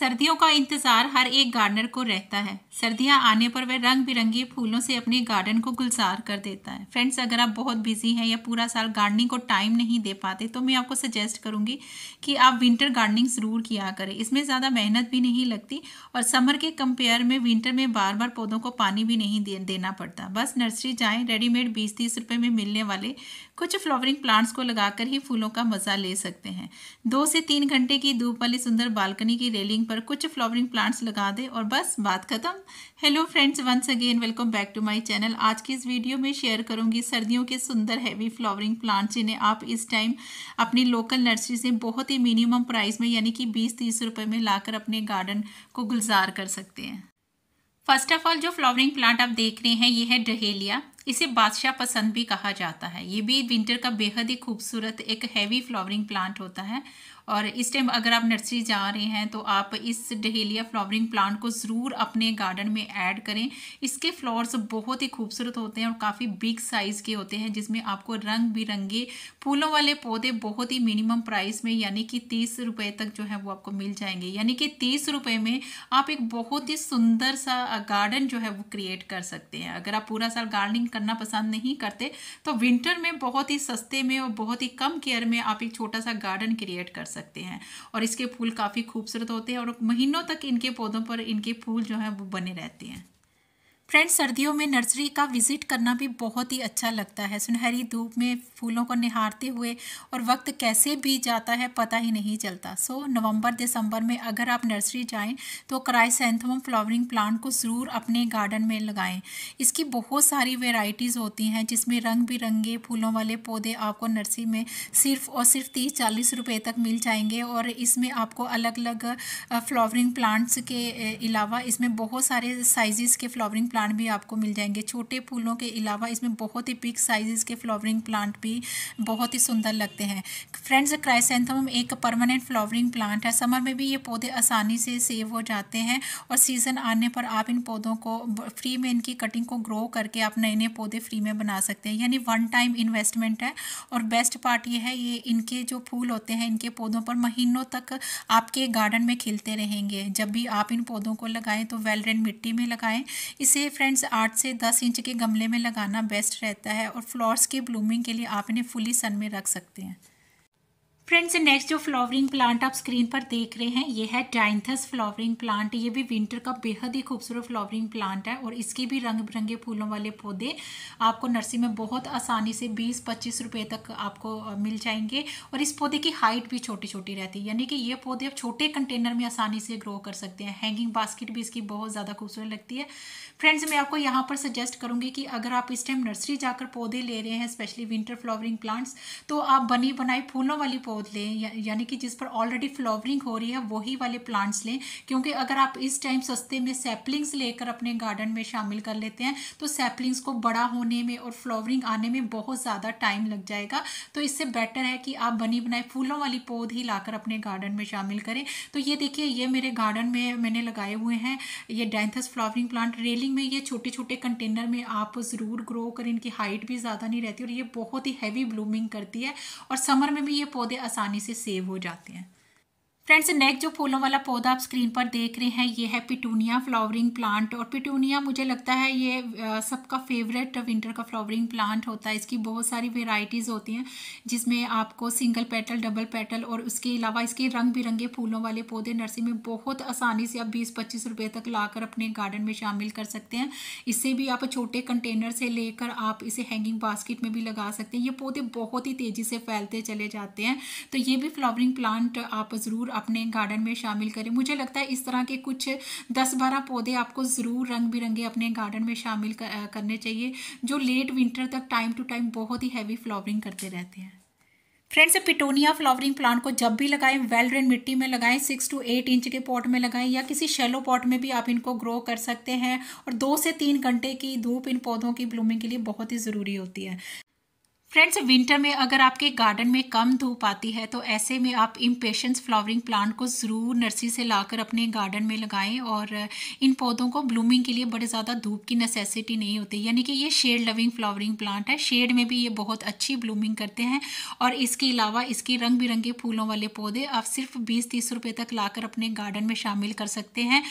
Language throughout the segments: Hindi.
सर्दियों का इंतज़ार हर एक गार्डनर को रहता है सर्दियां आने पर वह रंग बिरंगी फूलों से अपने गार्डन को गुलजार कर देता है फ्रेंड्स अगर आप बहुत बिजी हैं या पूरा साल गार्डनिंग को टाइम नहीं दे पाते तो मैं आपको सजेस्ट करूंगी कि आप विंटर गार्डनिंग ज़रूर किया करें इसमें ज़्यादा मेहनत भी नहीं लगती और समर के कंपेयर में विंटर में बार बार पौधों को पानी भी नहीं देना पड़ता बस नर्सरी जाएँ रेडीमेड बीस तीस रुपये में मिलने वाले कुछ फ्लावरिंग प्लांट्स को लगाकर ही फूलों का मज़ा ले सकते हैं दो से तीन घंटे की धूप वाली सुंदर बालकनी की रेलिंग पर कुछ फ्लावरिंग प्लांट्स लगा दे और बस बात ख़त्म hello friends once again welcome back to my channel आज की इस वीडियो में शेयर करूंगी सर्दियों के सुंदर हैवी फ्लावरिंग प्लांट जिन्हें आप इस टाइम अपनी लोकल नर्सरी से बहुत ही मिनिमम प्राइस में यानी कि बीस तीस रुपये में लाकर अपने गार्डन को गुलजार कर सकते हैं फर्स्ट ऑफ ऑल जो फ्लावरिंग प्लांट आप देख रहे हैं ये है डहेलिया इसे बादशाह पसंद भी कहा जाता है ये भी विंटर का बेहद ही खूबसूरत एक हैवी फ्लावरिंग प्लांट होता है और इस टाइम अगर आप नर्सरी जा रहे हैं तो आप इस डहेलिया फ्लावरिंग प्लांट को ज़रूर अपने गार्डन में ऐड करें इसके फ्लावर्स बहुत ही खूबसूरत होते हैं और काफ़ी बिग साइज़ के होते हैं जिसमें आपको रंग बिरंगे फूलों वाले पौधे बहुत ही मिनिमम प्राइस में यानी कि तीस रुपये तक जो है वो आपको मिल जाएंगे यानी कि तीस रुपये में आप एक बहुत ही सुंदर सा गार्डन जो है वो क्रिएट कर सकते हैं अगर आप पूरा साल गार्डनिंग करना पसंद नहीं करते तो विंटर में बहुत ही सस्ते में और बहुत ही कम केयर में आप एक छोटा सा गार्डन क्रिएट कर सकते सकते हैं और इसके फूल काफ़ी खूबसूरत होते हैं और महीनों तक इनके पौधों पर इनके फूल जो हैं वो बने रहते हैं फ्रेंड्स सर्दियों में नर्सरी का विज़िट करना भी बहुत ही अच्छा लगता है सुनहरी धूप में फूलों को निहारते हुए और वक्त कैसे भी जाता है पता ही नहीं चलता सो so, नवंबर दिसंबर में अगर आप नर्सरी जाएं तो क्राइसेंथम फ्लावरिंग प्लांट को ज़रूर अपने गार्डन में लगाएं इसकी बहुत सारी वेराइटीज़ होती हैं जिसमें रंग बिरंगे फूलों वाले पौधे आपको नर्सरी में सिर्फ और सिर्फ तीस चालीस रुपये तक मिल जाएंगे और इसमें आपको अलग अलग फ्लावरिंग प्लांट्स के अलावा इसमें बहुत सारे साइज़ के फ्लावरिंग प्लांट प्लांट भी आपको मिल जाएंगे छोटे फूलों के अलावा इसमें बहुत ही बिग साइज़ के फ्लावरिंग प्लांट भी बहुत ही सुंदर लगते हैं फ्रेंड्स क्राइसेंथम एक परमानेंट फ्लावरिंग प्लांट है समर में भी ये पौधे आसानी से सेव हो जाते हैं और सीज़न आने पर आप इन पौधों को फ्री में इनकी कटिंग को ग्रो करके आप नए नए पौधे फ्री में बना सकते हैं यानी वन टाइम इन्वेस्टमेंट है और बेस्ट पार्ट ये है ये इनके जो फूल होते हैं इनके पौधों पर महीनों तक आपके गार्डन में खिलते रहेंगे जब भी आप इन पौधों को लगाएं तो वेल मिट्टी में लगाएं इसे फ्रेंड्स आठ से दस इंच के गमले में लगाना बेस्ट रहता है और फ्लावर्स के ब्लूमिंग के लिए आप इन्हें फुली सन में रख सकते हैं फ्रेंड्स नेक्स्ट जो फ्लावरिंग प्लांट आप स्क्रीन पर देख रहे हैं ये है डाइंथस फ्लावरिंग प्लांट ये भी विंटर का बेहद ही खूबसूरत फ्लावरिंग प्लांट है और इसके भी रंग बिरंगे फूलों वाले पौधे आपको नर्सरी में बहुत आसानी से 20-25 रुपए तक आपको मिल जाएंगे और इस पौधे की हाइट भी छोटी छोटी रहती है यानी कि ये पौधे आप छोटे कंटेनर में आसानी से ग्रो कर सकते हैं हैंगिंग बास्केट भी इसकी बहुत ज़्यादा खूबसूरत लगती है फ्रेंड्स मैं आपको यहाँ पर सजेस्ट करूँगी कि अगर आप इस टाइम नर्सरी जाकर पौधे ले रहे हैं स्पेशली विंटर फ्लावरिंग प्लांट्स तो आप बनी बनाई फूलों वाली पौधे पौध लें या, यानी कि जिस पर ऑलरेडी फ्लावरिंग हो रही है वही वाले प्लांट्स लें क्योंकि अगर आप इस टाइम सस्ते में सैपलिंग्स लेकर अपने गार्डन में शामिल कर लेते हैं तो सैपलिंग्स को बड़ा होने में और फ्लावरिंग आने में बहुत ज़्यादा टाइम लग जाएगा तो इससे बेटर है कि आप बनी बनाए फूलों वाली पौध ही लाकर अपने गार्डन में शामिल करें तो ये देखिए ये मेरे गार्डन में मैंने लगाए हुए हैं ये डेंथस फ्लावरिंग प्लांट रेलिंग में ये छोटे छोटे कंटेनर में आप ज़रूर ग्रो करें इनकी हाइट भी ज़्यादा नहीं रहती और ये बहुत ही हैवी ब्लूमिंग करती है और समर में भी ये पौधे आसानी से सेव हो जाते हैं फ्रेंड्स नेक्स्ट जो फूलों वाला पौधा आप स्क्रीन पर देख रहे हैं ये है पिटूनिया फ्लावरिंग प्लांट और पिटूनिया मुझे लगता है ये सबका फेवरेट विंटर का फ्लावरिंग प्लांट होता है इसकी बहुत सारी वेराइटीज़ होती हैं जिसमें आपको सिंगल पेटल डबल पेटल और उसके अलावा इसके रंग बिरंगे फूलों वाले पौधे नर्सरी में बहुत आसानी से आप बीस पच्चीस रुपये तक लाकर अपने गार्डन में शामिल कर सकते हैं इससे भी आप छोटे कंटेनर से लेकर आप इसे हैंगिंग बास्केट में भी लगा सकते हैं ये पौधे बहुत ही तेज़ी से फैलते चले जाते हैं तो ये भी फ्लावरिंग प्लांट आप ज़रूर अपने गार्डन में शामिल करें मुझे लगता है इस तरह के कुछ दस बारह पौधे आपको ज़रूर रंग बिरंगे अपने गार्डन में शामिल करने चाहिए जो लेट विंटर तक टाइम टू टाइम बहुत ही हैवी फ्लावरिंग करते रहते हैं फ्रेंड्स पिटोनिया फ्लावरिंग प्लांट को जब भी लगाएं वेल ड्रेन मिट्टी में लगाएं सिक्स टू एट इंच के पॉट में लगाएं या किसी शेलो पॉट में भी आप इनको ग्रो कर सकते हैं और दो से तीन घंटे की धूप इन पौधों की ब्लूमिंग के लिए बहुत ही ज़रूरी होती है फ्रेंड्स विंटर में अगर आपके गार्डन में कम धूप आती है तो ऐसे में आप इम्पेशंस फ्लावरिंग प्लांट को ज़रूर नर्सरी से लाकर अपने गार्डन में लगाएं और इन पौधों को ब्लूमिंग के लिए बड़े ज़्यादा धूप की नेसेसिटी नहीं होती यानी कि ये शेड लविंग फ्लावरिंग प्लांट है शेड में भी ये बहुत अच्छी ब्लूमिंग करते हैं और इसके अलावा इसके रंग बिरंगे फूलों वाले पौधे आप सिर्फ बीस तीस रुपये तक ला अपने गार्डन में शामिल कर सकते हैं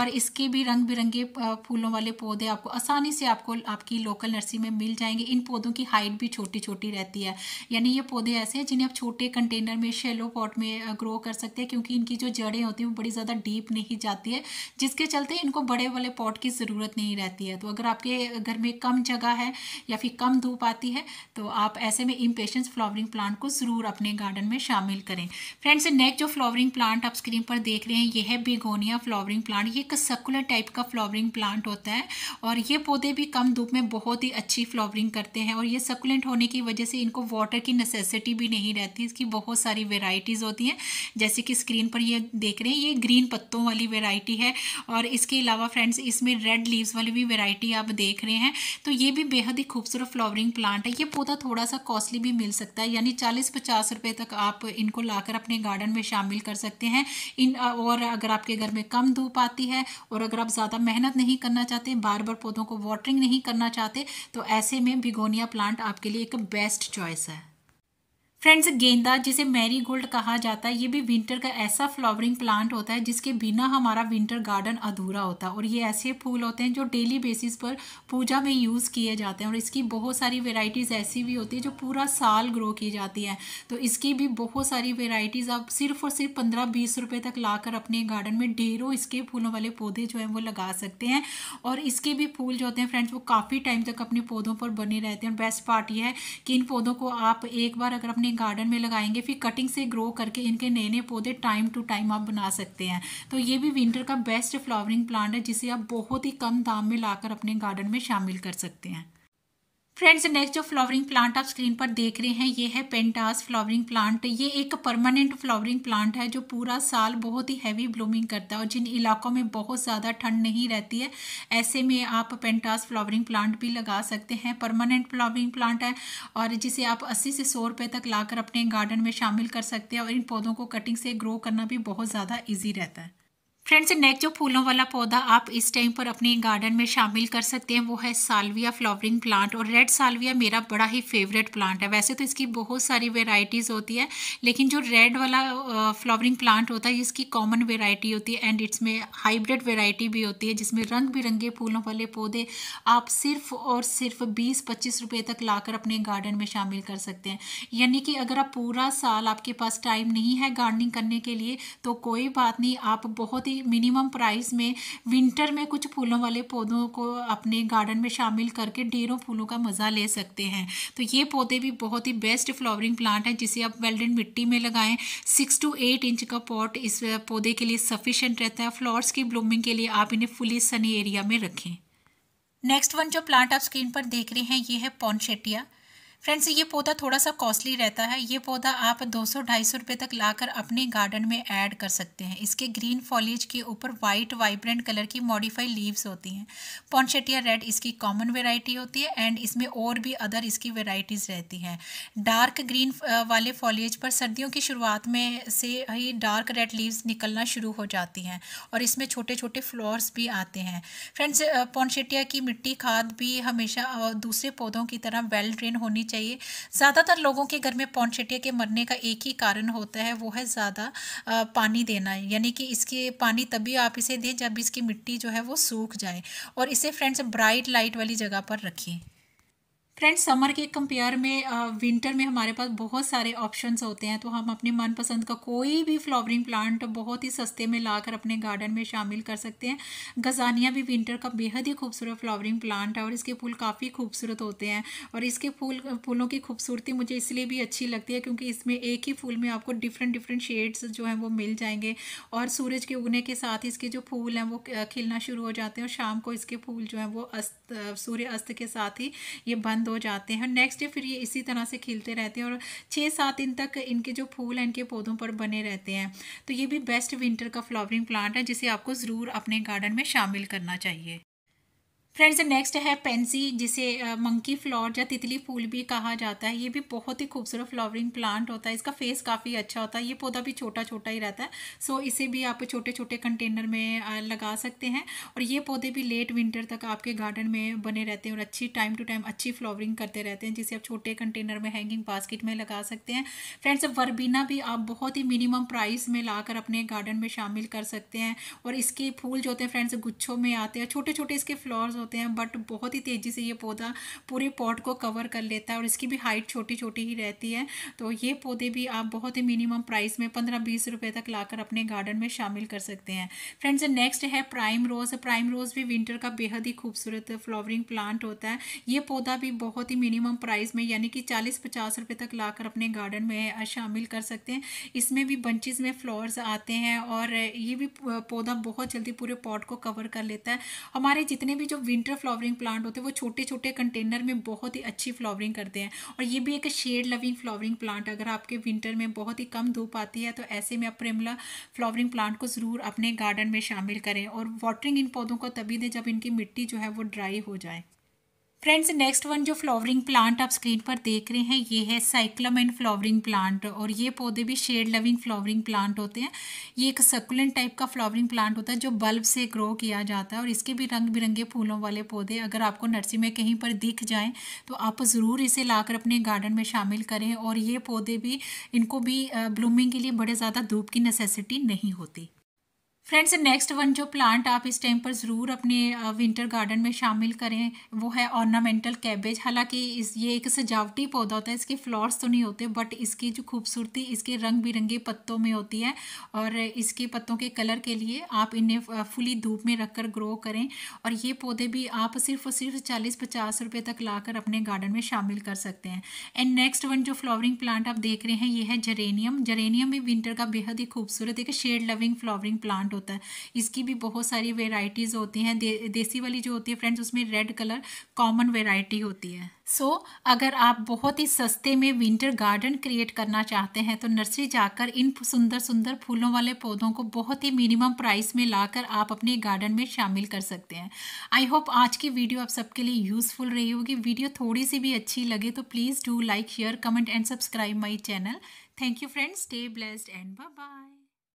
और इसके भी रंग बिरंगे फूलों वाले पौधे आपको आसानी से आपको आपकी लोकल नर्सरी में मिल जाएंगे इन पौधों की हाइट भी छोटी छोटी रहती है यानी ये पौधे ऐसे हैं जिन्हें आप छोटे कंटेनर में शेलो पॉट में ग्रो कर सकते हैं क्योंकि इनकी जो जड़ें होती हैं वो बड़ी ज़्यादा डीप नहीं जाती है जिसके चलते इनको बड़े वाले पॉट की ज़रूरत नहीं रहती है तो अगर आपके घर में कम जगह है या फिर कम धूप आती है तो आप ऐसे में इम्पेशेंस फ्लावरिंग प्लांट को ज़रूर अपने गार्डन में शामिल करें फ्रेंड्स नेक्स्ट जो फ्लावरिंग प्लांट आप स्क्रीन पर देख रहे हैं ये है बिगोनिया फ्लावरिंग प्लांट ये एक सर्कुलर टाइप का फ्लावरिंग प्लांट होता है और ये पौधे भी कम धूप में बहुत ही अच्छी फ्लावरिंग करते हैं और ये सकुलेंट होने की वजह से इनको वाटर की नेसेसिटी भी नहीं रहती इसकी बहुत सारी वेराइटीज़ होती हैं जैसे कि स्क्रीन पर ये देख रहे हैं ये ग्रीन पत्तों वाली वेराइटी है और इसके अलावा फ्रेंड्स इसमें रेड लीव्स वाली भी वेराइटी आप देख रहे हैं तो ये भी बेहद ही खूबसूरत फ्लावरिंग प्लांट है ये पौधा थोड़ा सा कॉस्टली भी मिल सकता है यानी चालीस पचास रुपये तक आप इनको लाकर अपने गार्डन में शामिल कर सकते हैं इन और अगर आपके घर में कम धूप आती है और अगर आप ज़्यादा मेहनत नहीं करना चाहते बार बार पौधों को वाटरिंग नहीं करना चाहते तो ऐसे में बिगोनिया प्लांट आपके लिए एक best choice है फ्रेंड्स गेंदा जिसे मैरी गोल्ड कहा जाता है ये भी विंटर का ऐसा फ्लावरिंग प्लांट होता है जिसके बिना हमारा विंटर गार्डन अधूरा होता है और ये ऐसे फूल होते हैं जो डेली बेसिस पर पूजा में यूज़ किए जाते हैं और इसकी बहुत सारी वेराइटीज़ ऐसी भी होती है जो पूरा साल ग्रो की जाती हैं तो इसकी भी बहुत सारी वेराइटीज़ आप सिर्फ और सिर्फ पंद्रह बीस रुपये तक ला अपने गार्डन में ढेरों इसके फूलों वाले पौधे जो हैं वो लगा सकते हैं और इसके भी फूल जो होते हैं फ्रेंड्स वो काफ़ी टाइम तक अपने पौधों पर बने रहते हैं और बेस्ट पार्ट ये है कि इन पौधों को आप एक बार अगर अपने गार्डन में लगाएंगे फिर कटिंग से ग्रो करके इनके नए नए पौधे टाइम टू टाइम आप बना सकते हैं तो ये भी विंटर का बेस्ट फ्लावरिंग प्लांट है जिसे आप बहुत ही कम दाम में लाकर अपने गार्डन में शामिल कर सकते हैं फ्रेंड्स नेक्स्ट जो फ्लावरिंग प्लांट आप स्क्रीन पर देख रहे हैं ये है पेंटास फ्लावरिंग प्लांट ये एक परमानेंट फ्लावरिंग प्लांट है जो पूरा साल बहुत ही हैवी ब्लूमिंग करता है और जिन इलाकों में बहुत ज़्यादा ठंड नहीं रहती है ऐसे में आप पेंटास फ्लावरिंग प्लांट भी लगा सकते हैं परमानेंट फ्लावरिंग प्लांट है और जिसे आप अस्सी से सौ रुपये तक ला अपने गार्डन में शामिल कर सकते हैं और इन पौधों को कटिंग से ग्रो करना भी बहुत ज़्यादा ईजी रहता है फ्रेंड्स नेक्स्ट जो फूलों वाला पौधा आप इस टाइम पर अपने गार्डन में शामिल कर सकते हैं वो है सालविया फ्लावरिंग प्लांट और रेड सालविया मेरा बड़ा ही फेवरेट प्लांट है वैसे तो इसकी बहुत सारी वेराइटीज़ होती है लेकिन जो रेड वाला फ्लावरिंग प्लांट होता है इसकी कॉमन वेराइटी होती है एंड इट्स में हाइब्रिड वेराइटी भी होती है जिसमें रंग बिरंगे फूलों वाले पौधे आप सिर्फ और सिर्फ बीस पच्चीस रुपये तक ला अपने गार्डन में शामिल कर सकते हैं यानी कि अगर आप पूरा साल आपके पास टाइम नहीं है गार्डनिंग करने के लिए तो कोई बात नहीं आप बहुत ही ही मिनिमम प्राइस में विंटर में कुछ फूलों वाले पौधों को अपने गार्डन में शामिल करके ढेरों फूलों का मज़ा ले सकते हैं तो ये पौधे भी बहुत ही बेस्ट फ्लावरिंग प्लांट हैं जिसे आप वेल्डन मिट्टी में लगाएं सिक्स टू एट इंच का पॉट इस पौधे के लिए सफिशेंट रहता है फ्लावर्स की ब्लूमिंग के लिए आप इन्हें फुली सनी एरिया में रखें नेक्स्ट वन जो प्लांट आप स्क्रीन पर देख रहे हैं ये है पॉन्शेटिया फ्रेंड्स ये पौधा थोड़ा सा कॉस्टली रहता है ये पौधा आप 200-250 रुपए तक लाकर अपने गार्डन में ऐड कर सकते हैं इसके ग्रीन फॉलेज के ऊपर वाइट वाइब्रेंट कलर की मॉडिफाइड लीव्स होती हैं पॉन्शेटिया रेड इसकी कॉमन वेराइटी होती है एंड इसमें और भी अदर इसकी वेराइटीज़ रहती हैं डार्क ग्रीन वाले फॉलेज पर सर्दियों की शुरुआत में से ही डार्क रेड लीव्स निकलना शुरू हो जाती हैं और इसमें छोटे छोटे फ्लोर्स भी आते हैं फ्रेंड्स पॉन्शेटिया की मिट्टी खाद भी हमेशा दूसरे पौधों की तरह वेल ड्रेन होनी चाहिए चाहिए ज़्यादातर लोगों के घर में पौनचटिया के मरने का एक ही कारण होता है वो है ज़्यादा पानी देना यानी कि इसके पानी तभी आप इसे दें जब इसकी मिट्टी जो है वो सूख जाए और इसे फ्रेंड्स ब्राइट लाइट वाली जगह पर रखिए फ्रेंड्स समर के कंपेयर में विंटर में हमारे पास बहुत सारे ऑप्शंस होते हैं तो हम अपने मनपसंद का कोई भी फ्लावरिंग प्लांट बहुत ही सस्ते में लाकर अपने गार्डन में शामिल कर सकते हैं गजानिया भी विंटर का बेहद ही खूबसूरत फ्लावरिंग प्लांट है और इसके फूल काफ़ी खूबसूरत होते हैं और इसके फूल फूलों की खूबसूरती मुझे इसलिए भी अच्छी लगती है क्योंकि इसमें एक ही फूल में आपको डिफरेंट डिफरेंट शेड्स जो हैं वो मिल जाएंगे और सूरज के उगने के साथ इसके जो फूल हैं वो खिलना शुरू हो जाते हैं और शाम को इसके फूल जो हैं वो अस्त सूर्य अस्त के साथ ही ये बंद बंद हो जाते हैं नेक्स्ट डे फिर ये इसी तरह से खिलते रहते हैं और छः सात दिन तक इनके जो फूल हैं इनके पौधों पर बने रहते हैं तो ये भी बेस्ट विंटर का फ्लावरिंग प्लांट है जिसे आपको ज़रूर अपने गार्डन में शामिल करना चाहिए फ्रेंड्स नेक्स्ट है पेंसी जिसे मंकी फ्लावर या तितली फूल भी कहा जाता है ये भी बहुत ही खूबसूरत फ्लावरिंग प्लांट होता है इसका फेस काफ़ी अच्छा होता है ये पौधा भी छोटा छोटा ही रहता है सो इसे भी आप छोटे छोटे कंटेनर में लगा सकते हैं और ये पौधे भी लेट विंटर तक आपके गार्डन में बने रहते हैं और अच्छी टाइम टू टाइम अच्छी फ्लावरिंग करते रहते हैं जिसे आप छोटे कंटेनर में हैंगिंग बास्केट में लगा सकते हैं फ्रेंड्स वर्बीना भी आप बहुत ही मिनिमम प्राइस में लाकर अपने गार्डन में शामिल कर सकते हैं और इसके फूल जो होते हैं फ्रेंड्स गुच्छों में आते हैं छोटे छोटे इसके फ्लावर्स होते हैं बट बहुत ही तेज़ी से ये पौधा पूरे पॉट को कवर कर लेता है और इसकी भी हाइट छोटी छोटी ही रहती है तो ये पौधे भी आप बहुत ही मिनिमम प्राइस में पंद्रह बीस रुपये तक लाकर अपने गार्डन में शामिल कर सकते हैं फ्रेंड्स नेक्स्ट है प्राइम रोज़ प्राइम रोज़ भी विंटर का बेहद ही खूबसूरत फ्लावरिंग प्लांट होता है ये पौधा भी बहुत ही मिनिमम प्राइस में यानी कि चालीस पचास रुपये तक लाकर अपने गार्डन में शामिल कर सकते हैं इसमें भी बंचेज में फ्लावर्स आते हैं और ये भी पौधा बहुत जल्दी पूरे पॉट को कवर कर लेता है हमारे जितने भी जो विंटर फ्लावरिंग प्लांट होते हैं वो छोटे छोटे कंटेनर में बहुत ही अच्छी फ्लावरिंग करते हैं और ये भी एक शेड लविंग फ्लावरिंग प्लांट अगर आपके विंटर में बहुत ही कम धूप आती है तो ऐसे में आप प्रेमला फ्लावरिंग प्लांट को ज़रूर अपने गार्डन में शामिल करें और वाटरिंग इन पौधों को तभी दें जब इनकी मिट्टी जो है वो ड्राई हो जाए फ्रेंड्स नेक्स्ट वन जो फ्लावरिंग प्लांट आप स्क्रीन पर देख रहे हैं ये है साइक्लम एंड फ्लावरिंग प्लांट और ये पौधे भी शेड लविंग फ्लावरिंग प्लांट होते हैं ये एक सकुलेंट टाइप का फ्लावरिंग प्लांट होता है जो बल्ब से ग्रो किया जाता है और इसके भी रंग बिरंगे फूलों वाले पौधे अगर आपको नर्सरी में कहीं पर दिख जाएँ तो आप ज़रूर इसे ला अपने गार्डन में शामिल करें और ये पौधे भी इनको भी ब्लूमिंग के लिए बड़े ज़्यादा धूप की नेसेसिटी नहीं होती फ्रेंड्स नेक्स्ट वन जो प्लांट आप इस टाइम पर ज़रूर अपने विंटर गार्डन में शामिल करें वो है ऑर्नामेंटल कैबेज हालांकि इस ये एक सजावटी पौधा होता है इसके फ्लावर्स तो नहीं होते बट इसकी जो खूबसूरती इसके रंग बिरंगे पत्तों में होती है और इसके पत्तों के कलर के लिए आप इन्हें फुली धूप में रख कर ग्रो करें और ये पौधे भी आप सिर्फ और सिर्फ चालीस पचास रुपये तक ला कर अपने गार्डन में शामिल कर सकते हैं एंड नेक्स्ट वन जो फ्लावरिंग प्लांट आप देख रहे हैं ये है जरेनियम जरेनियम भी विंटर का बेहद ही खूबसूरत एक shade loving flowering plant different होता है इसकी भी बहुत सारी वेराइटीज़ होती हैं दे, देसी वाली जो होती है फ्रेंड्स उसमें रेड कलर कॉमन वेराइटी होती है सो so, अगर आप बहुत ही सस्ते में विंटर गार्डन क्रिएट करना चाहते हैं तो नर्सरी जाकर इन सुंदर सुंदर फूलों वाले पौधों को बहुत ही मिनिमम प्राइस में लाकर आप अपने गार्डन में शामिल कर सकते हैं आई होप आज की वीडियो आप सबके लिए यूज़फुल रही होगी वीडियो थोड़ी सी भी अच्छी लगे तो please do like share comment and subscribe my channel thank you friends stay blessed and bye bye